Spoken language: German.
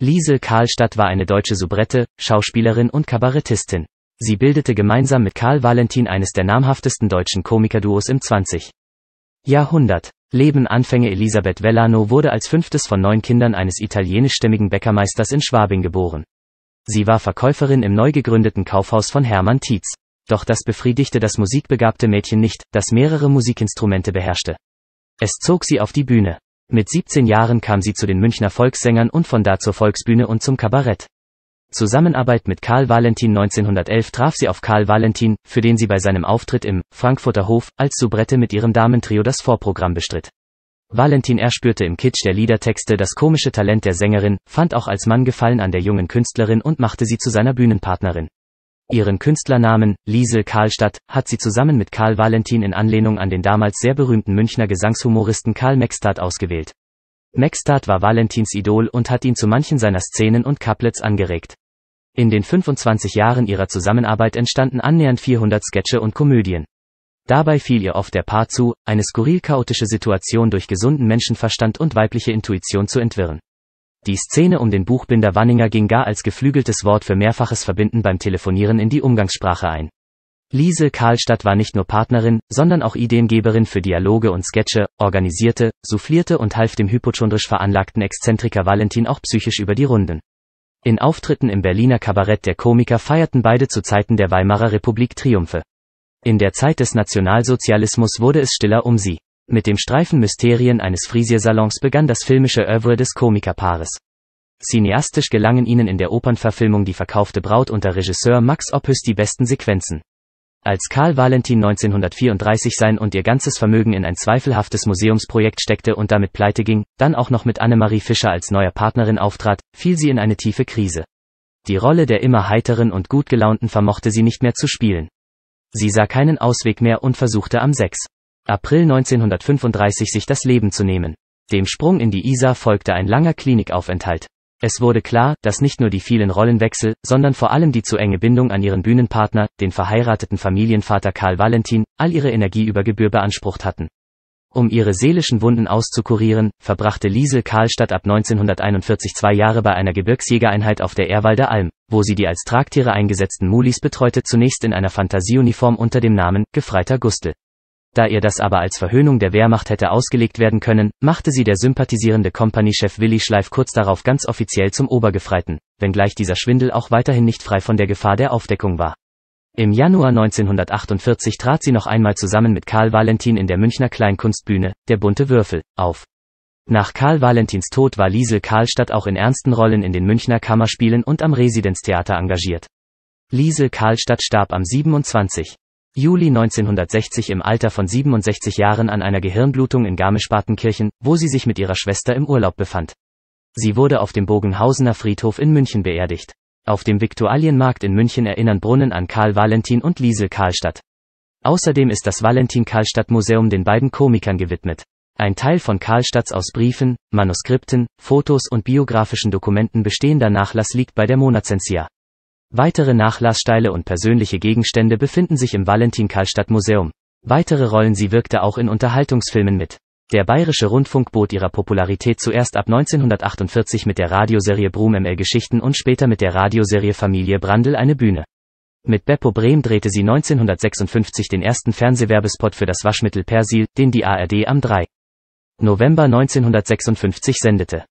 Liesel Karlstadt war eine deutsche Soubrette, Schauspielerin und Kabarettistin. Sie bildete gemeinsam mit Karl Valentin eines der namhaftesten deutschen Komikerduos im 20. Jahrhundert. Leben Anfänge Elisabeth Vellano wurde als fünftes von neun Kindern eines italienischstämmigen Bäckermeisters in Schwabing geboren. Sie war Verkäuferin im neu gegründeten Kaufhaus von Hermann Tietz. Doch das befriedigte das musikbegabte Mädchen nicht, das mehrere Musikinstrumente beherrschte. Es zog sie auf die Bühne. Mit 17 Jahren kam sie zu den Münchner Volkssängern und von da zur Volksbühne und zum Kabarett. Zusammenarbeit mit Karl Valentin 1911 traf sie auf Karl Valentin, für den sie bei seinem Auftritt im Frankfurter Hof als Soubrette mit ihrem Damentrio das Vorprogramm bestritt. Valentin erspürte im Kitsch der Liedertexte das komische Talent der Sängerin, fand auch als Mann Gefallen an der jungen Künstlerin und machte sie zu seiner Bühnenpartnerin. Ihren Künstlernamen, Liesel Karlstadt, hat sie zusammen mit Karl Valentin in Anlehnung an den damals sehr berühmten Münchner Gesangshumoristen Karl Mextat ausgewählt. Mextat war Valentins Idol und hat ihn zu manchen seiner Szenen und Couplets angeregt. In den 25 Jahren ihrer Zusammenarbeit entstanden annähernd 400 Sketche und Komödien. Dabei fiel ihr oft der Paar zu, eine skurril chaotische Situation durch gesunden Menschenverstand und weibliche Intuition zu entwirren. Die Szene um den Buchbinder Wanninger ging gar als geflügeltes Wort für mehrfaches Verbinden beim Telefonieren in die Umgangssprache ein. Lise Karlstadt war nicht nur Partnerin, sondern auch Ideengeberin für Dialoge und Sketche, organisierte, soufflierte und half dem hypochondrisch veranlagten Exzentriker Valentin auch psychisch über die Runden. In Auftritten im Berliner Kabarett der Komiker feierten beide zu Zeiten der Weimarer Republik Triumphe. In der Zeit des Nationalsozialismus wurde es stiller um sie. Mit dem Streifen Mysterien eines Frisiersalons begann das filmische Oeuvre des Komikerpaares. Cineastisch gelangen ihnen in der Opernverfilmung Die verkaufte Braut unter Regisseur Max Ophüls die besten Sequenzen. Als Karl Valentin 1934 sein und ihr ganzes Vermögen in ein zweifelhaftes Museumsprojekt steckte und damit pleite ging, dann auch noch mit Annemarie Fischer als neuer Partnerin auftrat, fiel sie in eine tiefe Krise. Die Rolle der immer heiteren und gut gelaunten vermochte sie nicht mehr zu spielen. Sie sah keinen Ausweg mehr und versuchte am 6. April 1935 sich das Leben zu nehmen. Dem Sprung in die Isar folgte ein langer Klinikaufenthalt. Es wurde klar, dass nicht nur die vielen Rollenwechsel, sondern vor allem die zu enge Bindung an ihren Bühnenpartner, den verheirateten Familienvater Karl Valentin, all ihre Energie über Gebühr beansprucht hatten. Um ihre seelischen Wunden auszukurieren, verbrachte Liesel Karlstadt ab 1941 zwei Jahre bei einer Gebirgsjägereinheit auf der Erwalder Alm, wo sie die als Tragtiere eingesetzten Mulis betreute zunächst in einer Fantasieuniform unter dem Namen Gefreiter Gustel. Da ihr das aber als Verhöhnung der Wehrmacht hätte ausgelegt werden können, machte sie der sympathisierende Kompaniechef Willi Schleif kurz darauf ganz offiziell zum Obergefreiten, wenngleich dieser Schwindel auch weiterhin nicht frei von der Gefahr der Aufdeckung war. Im Januar 1948 trat sie noch einmal zusammen mit Karl Valentin in der Münchner Kleinkunstbühne, der bunte Würfel, auf. Nach Karl Valentins Tod war Liesel Karlstadt auch in ernsten Rollen in den Münchner Kammerspielen und am Residenztheater engagiert. Liesel Karlstadt starb am 27. Juli 1960 im Alter von 67 Jahren an einer Gehirnblutung in Garmisch-Partenkirchen, wo sie sich mit ihrer Schwester im Urlaub befand. Sie wurde auf dem Bogenhausener Friedhof in München beerdigt. Auf dem Viktualienmarkt in München erinnern Brunnen an Karl Valentin und Liesel Karlstadt. Außerdem ist das Valentin-Karlstadt-Museum den beiden Komikern gewidmet. Ein Teil von Karlstadts aus Briefen, Manuskripten, Fotos und biografischen Dokumenten bestehender Nachlass liegt bei der Monazensia. Weitere Nachlasssteile und persönliche Gegenstände befinden sich im Valentin-Karlstadt-Museum. Weitere Rollen sie wirkte auch in Unterhaltungsfilmen mit. Der Bayerische Rundfunk bot ihrer Popularität zuerst ab 1948 mit der Radioserie Brum ML Geschichten und später mit der Radioserie Familie Brandl eine Bühne. Mit Beppo Brehm drehte sie 1956 den ersten Fernsehwerbespot für das Waschmittel Persil, den die ARD am 3. November 1956 sendete.